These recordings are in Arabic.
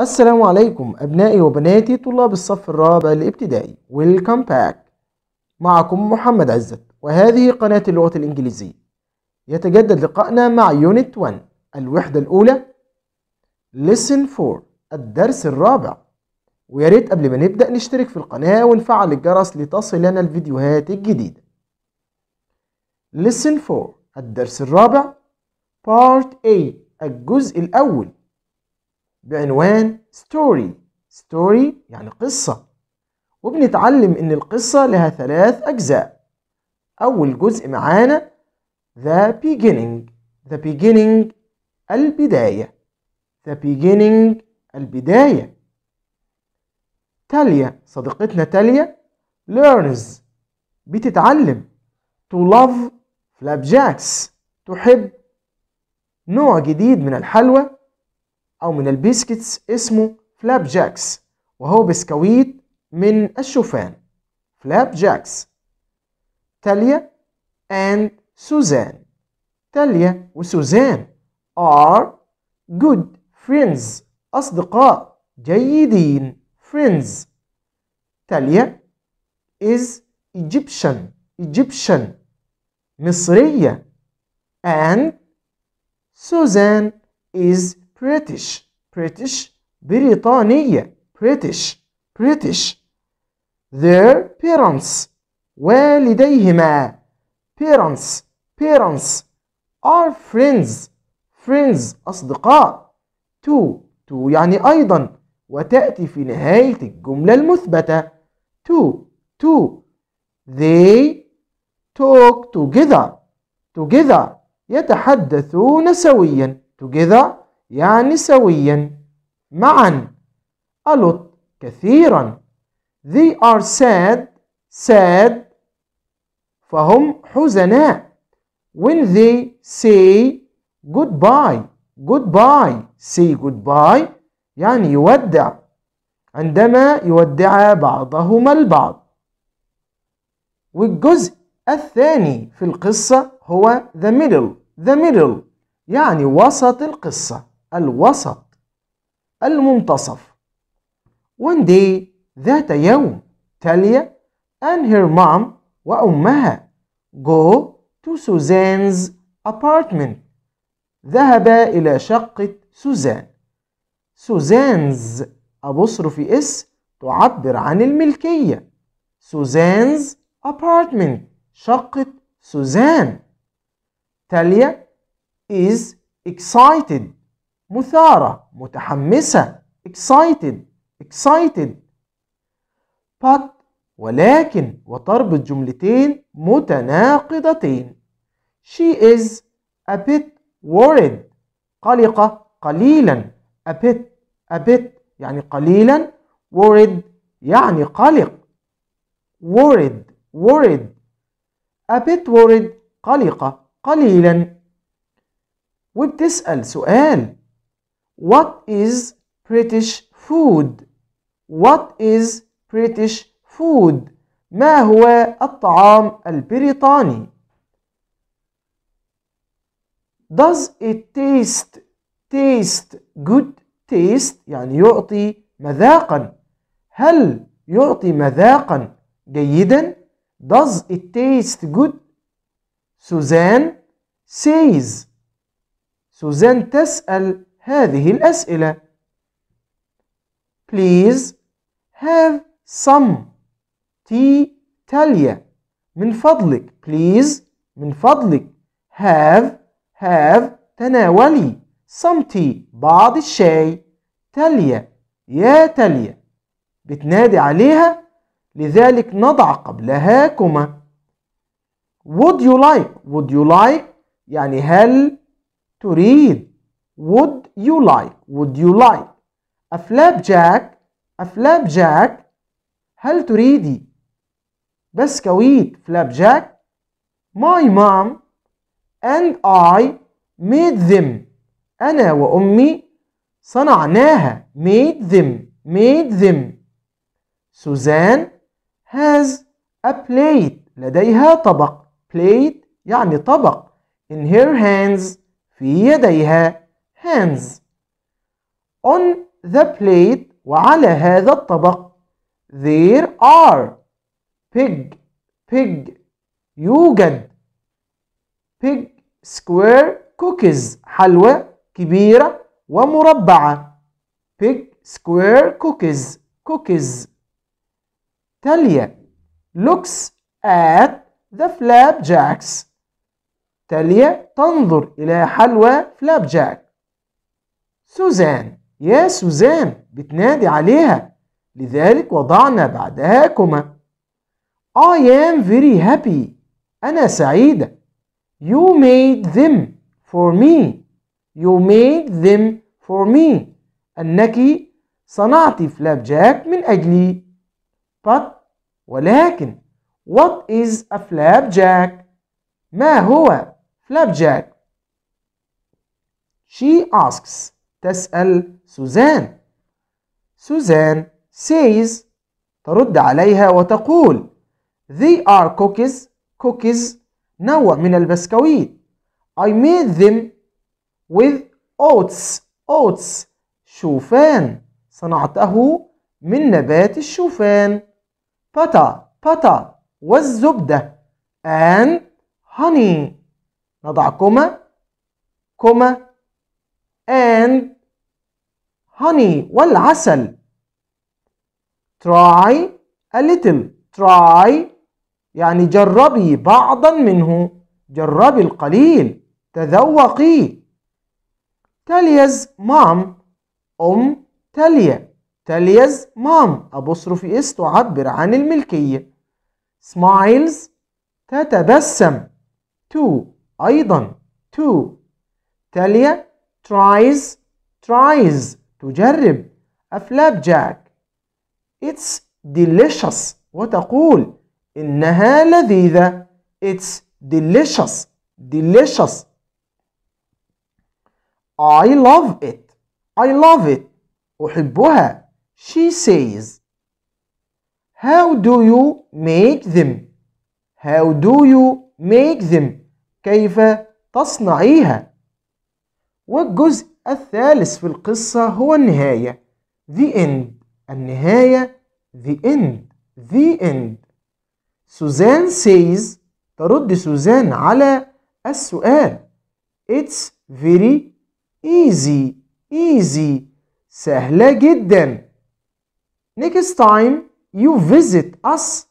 السلام عليكم أبنائي وبناتي طلاب الصف الرابع الابتدائي ويلكم باك معكم محمد عزت وهذه قناة اللغة الإنجليزية يتجدد لقائنا مع يونت 1 الوحدة الأولى لسن 4 الدرس الرابع ويا ريت قبل ما نبدأ نشترك في القناة ونفعل الجرس لتصلنا الفيديوهات الجديدة لسن 4 الدرس الرابع Part A الجزء الأول بعنوان ستوري ستوري يعني قصة وبنتعلم إن القصة لها ثلاث أجزاء أول جزء معانا The beginning The beginning البداية The beginning البداية تاليا صديقتنا تاليا learns بتتعلم to love flapjacks تحب نوع جديد من الحلوى أو من البيسكتس اسمه فلاب جاكس وهو بسكويت من الشوفان فلاب جاكس تاليا and سوزان تاليا وسوزان are good friends أصدقاء جيدين friends تاليا is Egyptian Egyptian مصرية and Suzanne is British British بريطانية British British their parents والديهما parents parents are friends friends أصدقاء to to يعني أيضا وتأتي في نهاية الجملة المثبتة to to they talk together together يتحدثون سويا together يعني سويا معا ألط كثيرا they are sad sad فهم حزناء when they say goodbye goodbye say goodbye يعني يودع عندما يودع بعضهما البعض والجزء الثاني في القصة هو the middle the middle يعني وسط القصة الوسط المنتصف One day ذات يوم تاليا and her mom وأمها go to Suzanne's apartment ذهبا إلى شقة سوزان سوزانز أبصرف اس تعبر عن الملكية سوزانز apartment شقة سوزان تاليا is excited مثارة متحمسة excited excited but ولكن وتربط جملتين متناقضتين she is a bit worried قلقة قليلا a bit a bit يعني قليلا worried يعني قلق worried worried a bit worried قلقة قليلا وبتسأل سؤال What is British food? What is British food? ما هو الطعام البريطاني؟ Does it taste taste good taste يعني يعطي مذاقا هل يعطي مذاقا جيدا does it taste good Suzanne says Suzanne تسأل هذه الأسئلة. Please have some tea تاليا من فضلك please من فضلك have have تناولي some tea بعض الشاي تاليا يا تاليا بتنادي عليها لذلك نضع قبلها كما would you like would you like يعني هل تريد would you like would you like a flapjack a flapjack هل تريدي بسكويت flapjack my mom and I made them أنا وأمي صنعناها made them made them سوزان has a plate لديها طبق plate يعني طبق in her hands في يديها hands on the plate وعلى هذا الطبق there are pig pig يوجد pig square cookies حلوى كبيرة ومربعة pig square cookies cookies تالية looks at the flapjacks تالية تنظر إلى حلوى flapjack سوزان يا سوزان بتنادي عليها لذلك وضعنا بعدها كما I am very happy أنا سعيدة You made them for me You made them for me أنك صنعت فلاب جاك من أجلي But ولكن What is a flapjack? ما هو flapjack? She asks تسأل سوزان سوزان says ترد عليها وتقول They are cookies cookies نوع من البسكويت I made them with oats oats شوفان صنعته من نبات الشوفان بطا بطا والزبدة and honey نضع كما كما and honey والعسل try a little try يعني جربي بعضا منه جربي القليل تذوقي تليز mom أم تاليا تاليا's mom أبصرف اس تعبر عن الملكية smiles تتبسم to أيضا to تليا tries tries تجرب a flapjack it's delicious وتقول إنها لذيذة it's delicious delicious I love it I love it أحبها she says how do you make them how do you make them كيف تصنعيها والجزء الثالث في القصة هو النهاية The End النهاية The End The End سوزان says ترد سوزان على السؤال It's very easy easy سهلة جدا Next time you visit us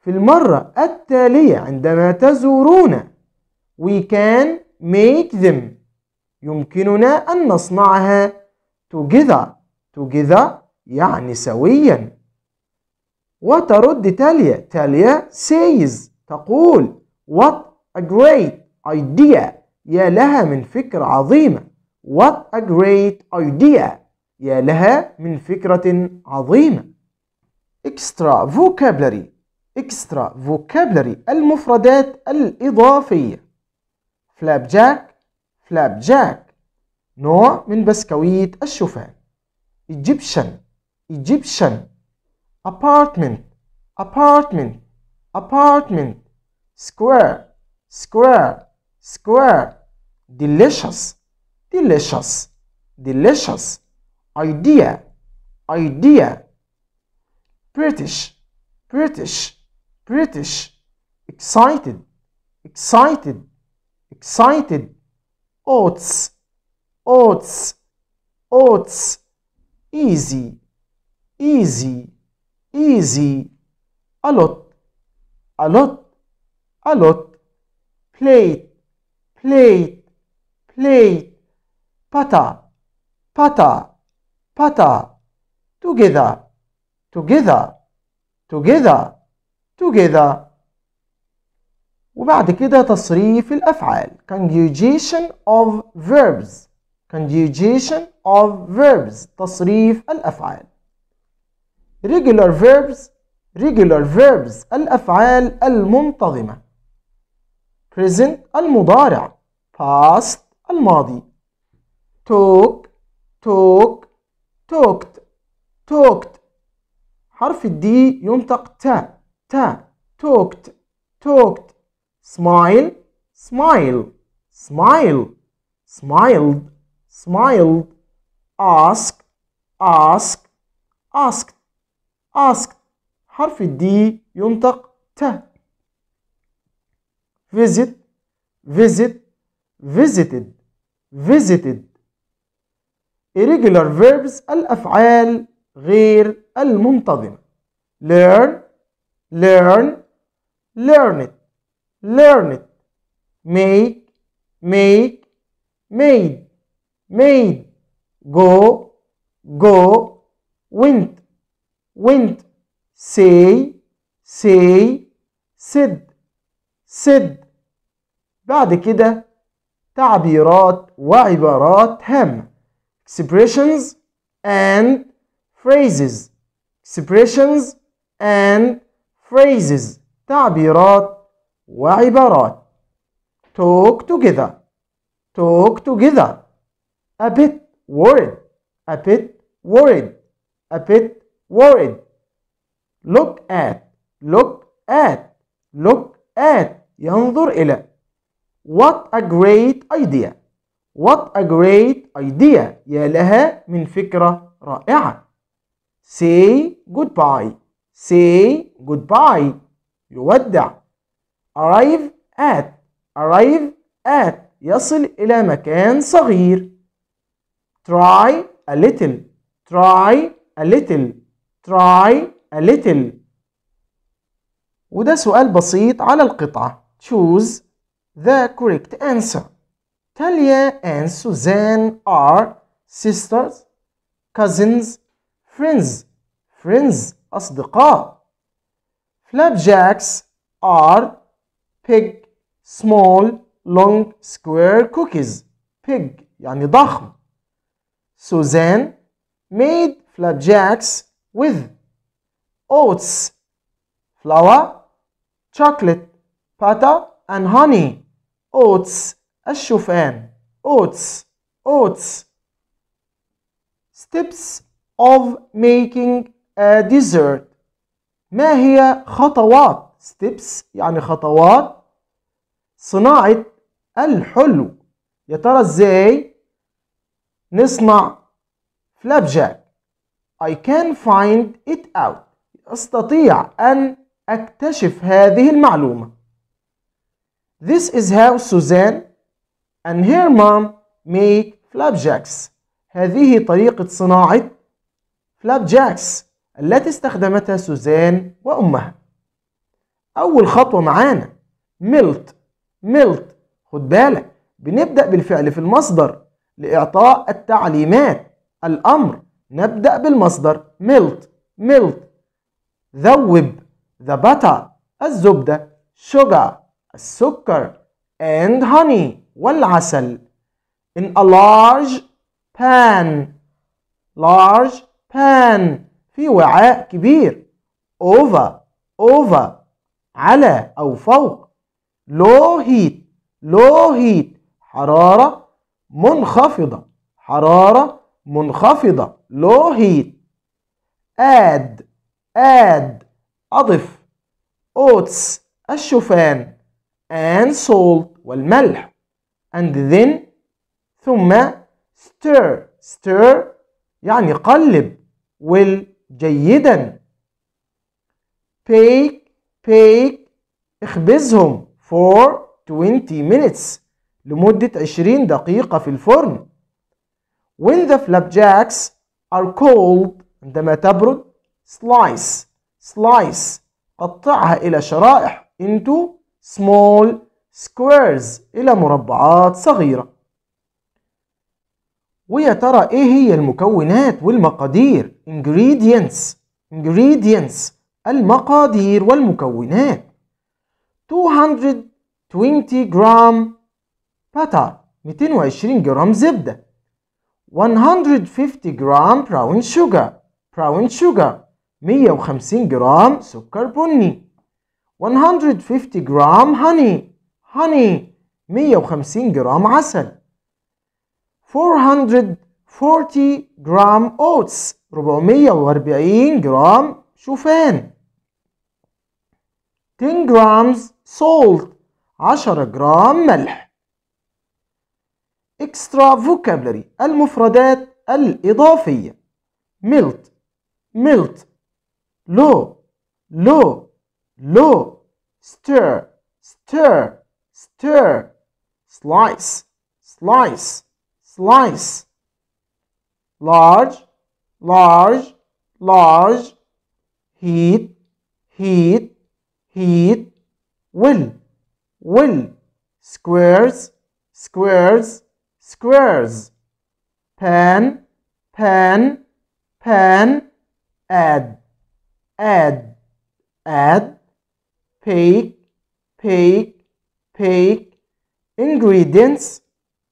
في المرة التالية عندما تزورونا we can make them يمكننا أن نصنعها together together يعني سويا وترد تاليا تاليا says تقول what a great idea يا لها من فكرة عظيمة what a great idea يا لها من فكرة عظيمة extra vocabulary extra vocabulary المفردات الإضافية flapjack فلاب جاك نوع من بسكويت الشوفان Egyptian Egyptian apartment apartment apartment square square square delicious delicious delicious idea idea British British British excited excited excited oats, oats, oats, easy, easy, easy, a lot, a lot, a lot, plate, plate, plate, pata, pata, pata, together, together, together, together. وبعد كده تصريف الأفعال conjugation of verbs conjugation of verbs تصريف الأفعال regular verbs regular verbs الأفعال المنتظمة present المضارع past الماضي talk talk talked talked حرف الدي ينطق تا تا talked talked smile smile smile smiled smiled ask ask asked asked حرف الدي ينطق ت visit visit visited visited irregular verbs الأفعال غير المنتظمة learn learn learn it learn it. Make, make, made, made. Go, go, went, went. Say, say, said, said. بعد كده تعبيرات وعبارات هامة expressions and phrases expressions and phrases تعبيرات وعبارات talk together talk together a bit worried a bit worried a bit worried look at look at look at ينظر إلى what a great idea what a great idea يا لها من فكرة رائعة say goodbye say goodbye يودع arrive at arrive at يصل إلى مكان صغير try a little try a little try a little وده سؤال بسيط على القطعة choose the correct answer Talia and Suzanne are sisters cousins friends friends أصدقاء flapjacks are pig small long square cookies pig يعني ضخم Suzanne made flapjacks with oats flour chocolate butter and honey oats الشوفان oats oats steps of making a dessert ما هي خطوات ستيبس يعني خطوات صناعة الحلو يا ترى ازاي نصنع فلاب جاك I can find it out استطيع أن أكتشف هذه المعلومة This is how Suzanne and her mom make flapjacks هذه طريقة صناعة flapjacks التي استخدمتها سوزان وأمها اول خطوه معانا ملت ملت خد بالك بنبدا بالفعل في المصدر لاعطاء التعليمات الامر نبدا بالمصدر ملت ملت ذوب the butter الزبده sugar السكر and honey والعسل in a large pan large pan في وعاء كبير over over على أو فوق لو هيت لو هيت حرارة منخفضة حرارة منخفضة لو هيت آد آد أضف أوتس الشوفان and salt والملح and then ثم stir stir يعني قلب well جيدا take bake اخبزهم for 20 minutes لمدة 20 دقيقة في الفرن when the flapjacks are cold عندما تبرد slice slice قطعها إلى شرائح into small squares إلى مربعات صغيرة ويا ترى إيه هي المكونات والمقادير ingredients ingredients المقادير والمكونات 220 جرام بتر 220 جرام زبدة 150 جرام براون شوغر براون شوغر 150 جرام سكر بني 150 جرام هاني هاني 150 جرام عسل 440 جرام اوتس 440 جرام شوفان 10 جرامز salt 10 جرام ملح extra vocabulary المفردات الإضافية ملت ملت low low low stir stir stir slice slice slice large large large heat, heat, heat, will, will, squares, squares, squares, Pan, pan, pan. add, add, add, pig, pig, pig, ingredients,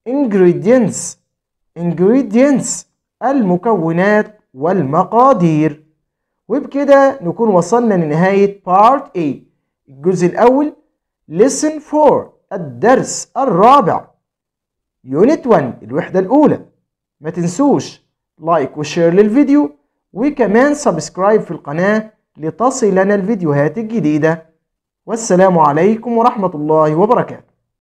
ingredients, ingredients, المكونات والمقادير وبكده نكون وصلنا لنهاية Part A الجزء الأول Listen 4 الدرس الرابع Unit 1 الوحدة الأولى ما تنسوش لايك وشير للفيديو وكمان سبسكرايب في القناة لتصلنا الفيديوهات الجديدة والسلام عليكم ورحمة الله وبركاته